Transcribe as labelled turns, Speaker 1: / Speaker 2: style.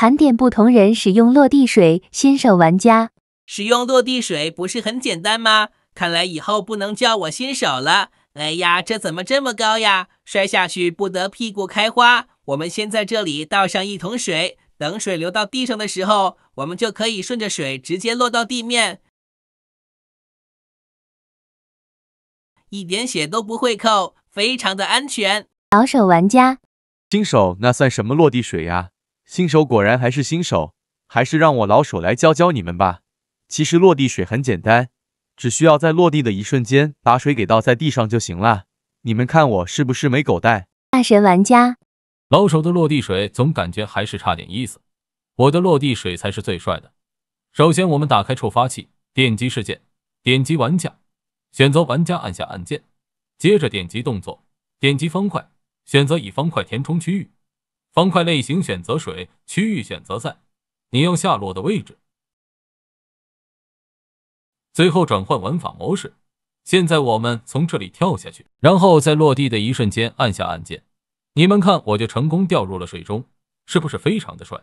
Speaker 1: 盘点不同人使用落地水。新手玩家
Speaker 2: 使用落地水不是很简单吗？看来以后不能叫我新手了。哎呀，这怎么这么高呀！摔下去不得屁股开花？我们先在这里倒上一桶水，等
Speaker 3: 水流到地上的时候，我们就可以顺着水直接落到地面，一点血都不会扣，非常的安全。
Speaker 1: 老手玩家，
Speaker 4: 新手那算什么落地水呀？新手果然还是新手，还是让我老手来教教你们吧。其实落地水很简单，只需要在落地的一瞬间把水给倒在地上就行了。你们看我是不
Speaker 5: 是没狗带？
Speaker 1: 大神玩家，
Speaker 5: 老手的落地水总感觉还是差点意思，我的落地水才是最帅的。首先我们打开触发器，点击事件，点击玩家，选择玩家按下按键，接着点击动作，点击方块，选择以方块填充区域。方块类型选择水，区域选择在，你要下落的位置。最后转换玩法模式。现在我们从这里跳下去，然后在落地的一瞬间按下按键。你们看，我就成功掉入了水中，是不是非常的帅？